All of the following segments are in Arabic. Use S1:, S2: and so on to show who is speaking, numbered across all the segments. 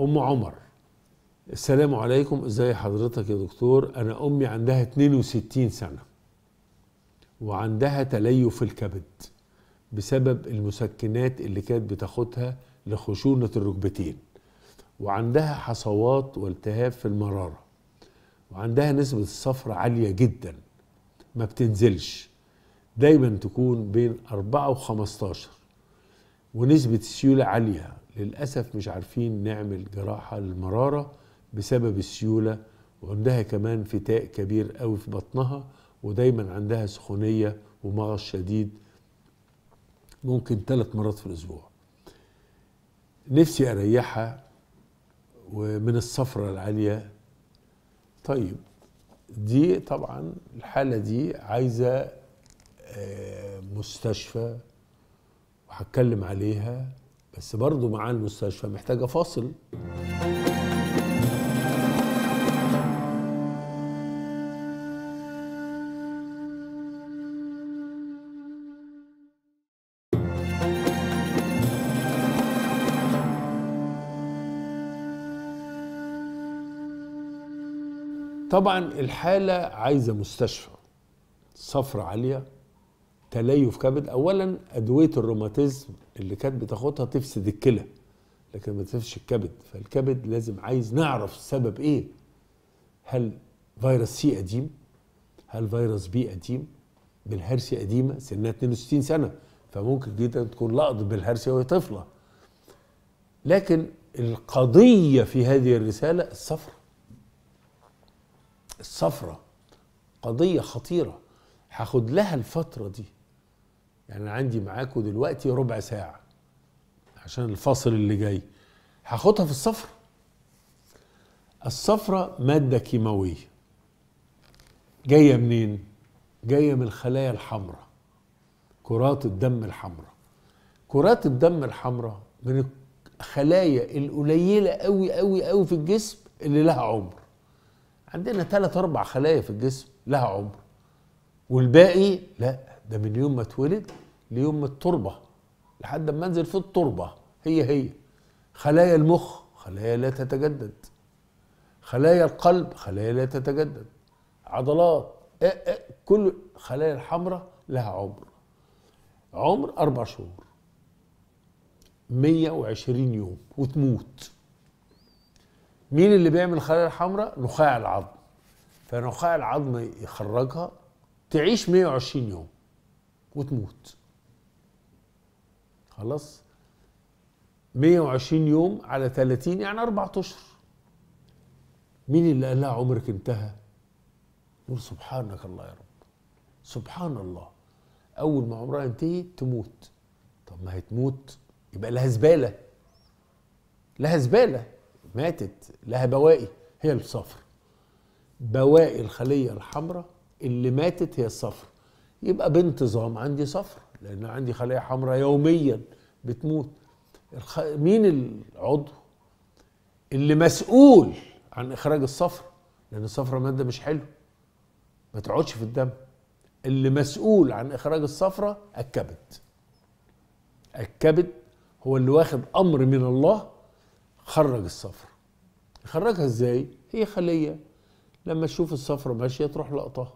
S1: ام عمر السلام عليكم ازاي حضرتك يا دكتور انا امي عندها 62 سنه وعندها تليف الكبد بسبب المسكنات اللي كانت بتاخدها لخشونه الركبتين وعندها حصوات والتهاب في المراره وعندها نسبه الصفرة عاليه جدا ما بتنزلش دايما تكون بين 4 و 15 ونسبه السيوله عاليه للأسف مش عارفين نعمل جراحة للمرارة بسبب السيولة وعندها كمان فتاء كبير قوي في بطنها ودايما عندها سخونية ومغص شديد ممكن ثلاث مرات في الأسبوع نفسي أريحها ومن الصفرة العالية طيب دي طبعا الحالة دي عايزة آه، مستشفى وهتكلم عليها بس برضه معاه المستشفى محتاجه فاصل طبعا الحاله عايزه مستشفى صفرة عاليه تليف كبد اولا ادويه الروماتيزم اللي كانت بتاخدها تفسد الكلى لكن ما تفسدش الكبد فالكبد لازم عايز نعرف السبب ايه هل فيروس سي قديم هل فيروس بي قديم بالهرسي قديمه سنها 62 سنه فممكن جدا تكون لقط بالهرسي وهي طفله لكن القضيه في هذه الرساله الصفرة الصفرة قضيه خطيره هاخد لها الفترة دي يعني أنا عندي معاكم دلوقتي ربع ساعة عشان الفصل اللي جاي هاخدها في الصفر الصفرة مادة كيماوية جاية منين؟ جاية من الخلايا الحمراء كرات الدم الحمراء كرات الدم الحمراء من الخلايا القليلة قوي قوي قوي في الجسم اللي لها عمر عندنا ثلاث أربع خلايا في الجسم لها عمر والباقي لأ ده من يوم ما اتولد ليوم التربه لحد ما انزل في التربه هي هي خلايا المخ خلايا لا تتجدد خلايا القلب خلايا لا تتجدد عضلات إيه إيه كل خلايا الحمراء لها عمر عمر أربع شهور 120 يوم وتموت مين اللي بيعمل الخلايا الحمراء؟ نخاع العظم فنخاع العظم يخرجها تعيش 120 يوم وتموت خلاص 120 يوم على 30 يعني أربعة أشهر مين اللي قال لها عمرك انتهى يقول سبحانك الله يا رب سبحان الله أول ما عمرها ينتهي تموت طب ما هي تموت يبقى لها زبالة لها زبالة ماتت لها بواقي هي الصفر بواقي الخلية الحمراء اللي ماتت هي الصفر يبقى بانتظام عندي صفرة لأن عندي خلايا حمراء يوميا بتموت الخ... مين العضو اللي مسؤول عن إخراج الصفرة لأن الصفرة مادة مش حلوة ما تقعدش في الدم اللي مسؤول عن إخراج الصفرة الكبد الكبد هو اللي واخد أمر من الله خرج الصفرة يخرجها ازاي؟ هي خلية لما تشوف الصفرة ماشية تروح لقطها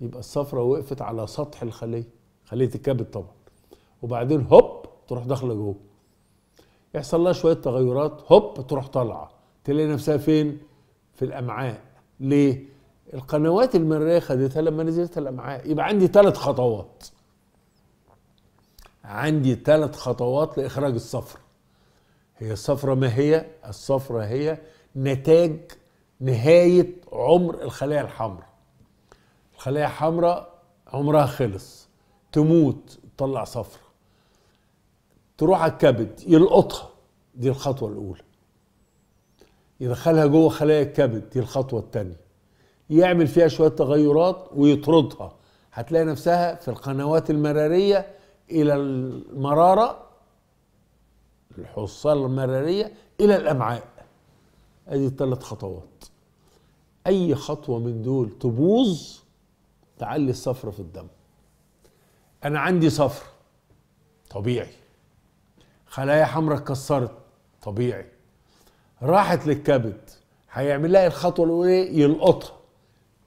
S1: يبقى الصفرة وقفت على سطح الخلية خلية الكبد طبعا وبعدين هوب تروح داخلة جوه يحصل لها شوية تغيرات هوب تروح طالعة تلاقي نفسها فين؟ في الأمعاء ليه؟ القنوات المرية خدتها لما نزلت الأمعاء يبقى عندي ثلاث خطوات عندي ثلاث خطوات لإخراج الصفرة هي الصفرة ما هي؟ الصفرة هي نتاج نهاية عمر الخلية الحمراء الخلايا حمراء عمرها خلص تموت تطلع صفرة تروح على الكبد يلقطها دي الخطوة الأولى يدخلها جوه خلايا الكبد دي الخطوة الثانية يعمل فيها شوية تغيرات ويطردها هتلاقي نفسها في القنوات المرارية إلى المرارة الحصالة المرارية إلى الأمعاء ادي الثلاث خطوات اي خطوه من دول تبوظ تعلي الصفر في الدم انا عندي صفر طبيعي خلايا حمراء اتكسرت طبيعي راحت للكبد هيعمل لها الخطوه الاولى يلقطها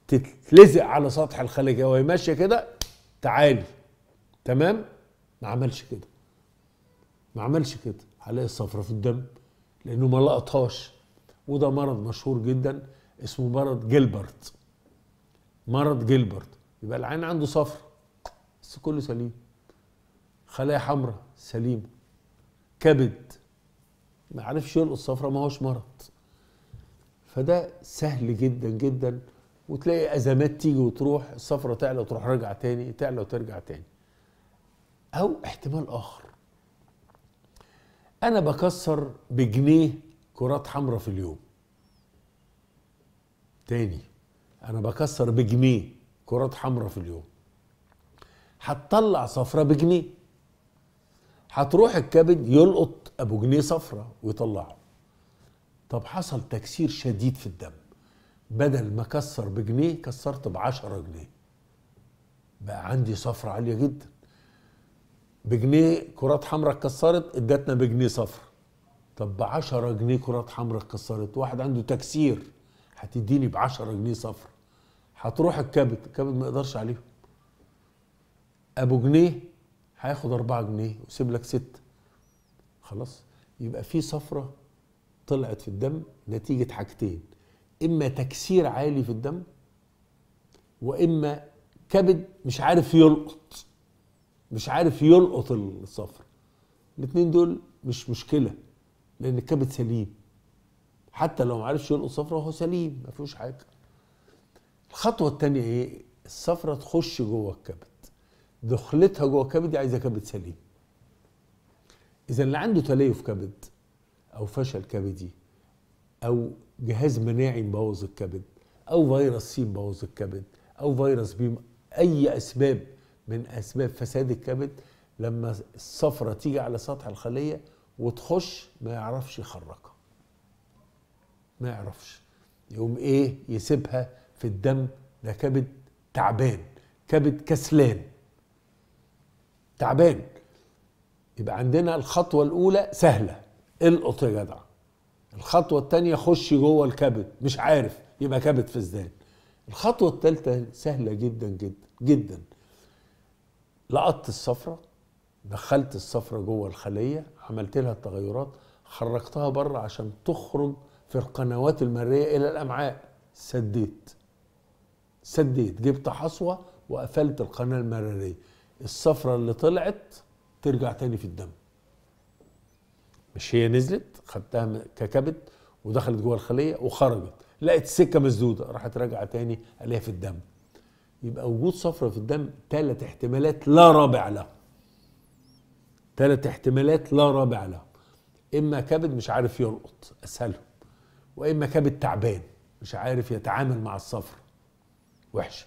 S1: تتلزق على سطح الخلية وهي ماشيه كده تعالي تمام ما عملش كده ما عملش كده هلاقي الصفرة في الدم لانه ما لقطهاش وده مرض مشهور جدا اسمه مرض جيلبرت مرض جيلبرت يبقى العين عنده صفر بس كله سليم خلايا حمراء سليمه كبد ما عرفش يلقط الصفرة ما هوش مرض فده سهل جدا جدا وتلاقي ازمات تيجي وتروح الصفرة تعلى وتروح راجعه تاني تعلى وترجع تاني او احتمال اخر انا بكسر بجنيه كرات حمراء في اليوم تاني انا بكسر بجنيه كرات حمراء في اليوم هتطلع صفرة بجنيه هتروح الكبد يلقط ابو جنيه صفرة ويطلعه طب حصل تكسير شديد في الدم بدل ما كسر بجنيه كسرت بعشرة جنيه بقى عندي صفرة عالية جدا بجنيه كرات حمراء اتكسرت ادتنا بجنيه صفرة طب بعشرة جنيه كرات حمراء اتكسرت واحد عنده تكسير هتديني بعشرة جنيه صفرة هتروح الكبد الكبد ما يقدرش عليهم ابو جنيه هياخد أربعة جنيه ويسيب لك ستة خلاص يبقى في صفرة طلعت في الدم نتيجة حاجتين إما تكسير عالي في الدم وإما كبد مش عارف يلقط مش عارف يلقط الصفر الاتنين دول مش مشكلة لأن الكبد سليم حتى لو معرفش يلقط صفرة هو سليم مفيهوش حاجة الخطوه الثانيه ايه؟ الصفره تخش جوه الكبد دخلتها جوه الكبد دي عايزه كبد سليم اذا اللي عنده تليف كبد او فشل كبدي او جهاز مناعي مبوظ الكبد او فيروس سي مبوظ الكبد او فيروس بي اي اسباب من اسباب فساد الكبد لما الصفرة تيجي على سطح الخلية وتخش ما يعرفش يخرجها ما يعرفش يقوم ايه يسيبها في الدم ده كبد تعبان كبد كسلان تعبان يبقى عندنا الخطوة الأولى سهلة إيه القط يا جدع الخطوة التانية خش جوه الكبد مش عارف يبقى كبد فزدان الخطوة التالتة سهلة جدا جدا جدا لقطت الصفرة دخلت الصفرة جوه الخلية عملت لها التغيرات خرجتها بره عشان تخرج في القنوات المرية إلى الأمعاء سديت سديت جبت حصوه وقفلت القناه المراريه الصفرة اللي طلعت ترجع تاني في الدم مش هي نزلت خدتها ككبت ودخلت جوه الخليه وخرجت لقت سكه مسدوده راحت راجعه تاني الاقيها في الدم يبقى وجود صفرة في الدم ثلاث احتمالات لا رابع لها ثلاث احتمالات لا رابع لها اما كبد مش عارف يلقط اسهلهم واما كبد تعبان مش عارف يتعامل مع الصفر وحشه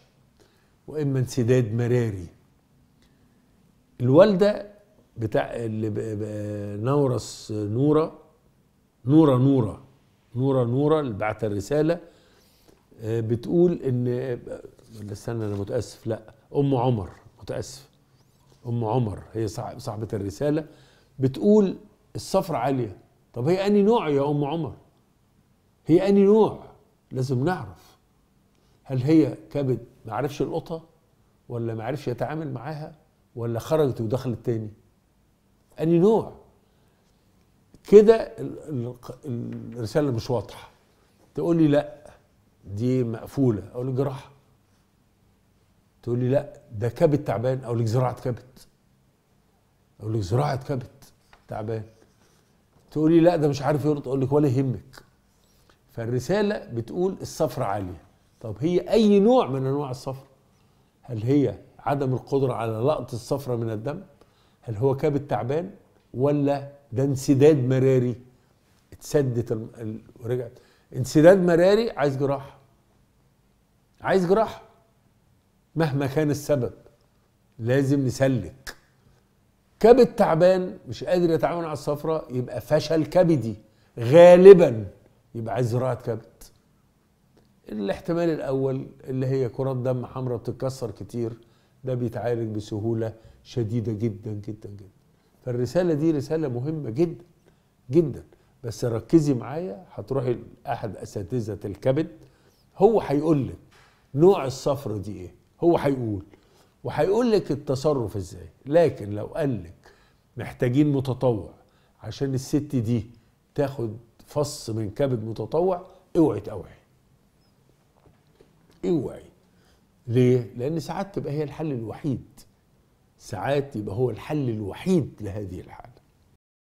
S1: واما انسداد مراري الوالده بتاع اللي نورس نوره نوره نوره نوره نوره اللي بعت الرساله آه، بتقول ان آه، استنى انا متاسف لا ام عمر متاسف ام عمر هي صاحبه الرساله بتقول الصفرة عاليه طب هي اني نوع يا ام عمر هي اني نوع لازم نعرف هل هي كبد ما عرفش يلقطها ولا ما عرفش يتعامل معاها ولا خرجت ودخلت تاني أني نوع كده الرسالة مش واضحة تقول لي لا دي مقفولة أقول لك جراحة تقول لي لا ده كبد تعبان أقول لك زراعة كبد أقول لك زراعة كبد تعبان تقول لي لا ده مش عارف يرد أقول لك ولا يهمك فالرسالة بتقول الصفر عالية طب هي أي نوع من أنواع الصفر هل هي عدم القدرة على لقط الصفرة من الدم هل هو كبد تعبان ولا ده انسداد مراري اتسدت ال... ال... ورجعت انسداد مراري عايز جراحة عايز جراحة مهما كان السبب لازم نسلك كبد تعبان مش قادر يتعامل على الصفرة يبقى فشل كبدي غالبا يبقى عايز زراعة كبد الاحتمال الاول اللي هي كرات دم حمراء بتتكسر كتير ده بيتعالج بسهوله شديده جدا جدا جدا فالرساله دي رساله مهمه جدا جدا بس ركزي معايا هتروحي لاحد اساتذه الكبد هو هيقول لك نوع الصفرة دي ايه هو هيقول وهيقول لك التصرف ازاي لكن لو قال لك محتاجين متطوع عشان الست دي تاخد فص من كبد متطوع اوعي توعي اوعي إيوة. ليه؟ لأن ساعات تبقى هي الحل الوحيد ساعات يبقى هو الحل الوحيد لهذه الحالة